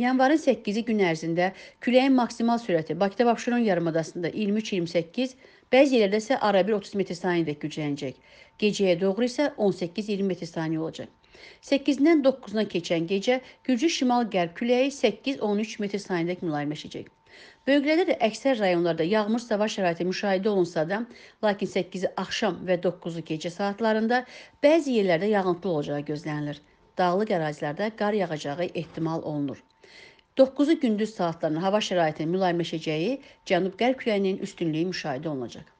Yanvarın 8-i gün ərzində küləyin maksimal sürəti Bakıda-Abşeron yarımadasında 23-28, bəzi yerlərdə isə arabir 30 metr/saniyədə güclənəcək. Gecəyə doğru isə 18-20 metr/saniyə olacaq. 8-dən 9-una keçən gecə güclü şimal-qərb küləyi 8-13 metr/saniyədə mülayimləşəcək. Bölgələrdə də əksər rayonlarda yağmur sava şəraiti müşahidə olunsa da, lakin 8-i axşam və 9-u gecə saatlarında bəzi yerlərdə yağıntılı olacağı gözlənilir dağlıq ərazilərdə qar yağacağı ehtimal olunur. 9-u gündüz saatlarında hava şəraitinin mülayimləşəcəyi cənub-qərb küləyinin üstünlüyü müşahidə olunacaq.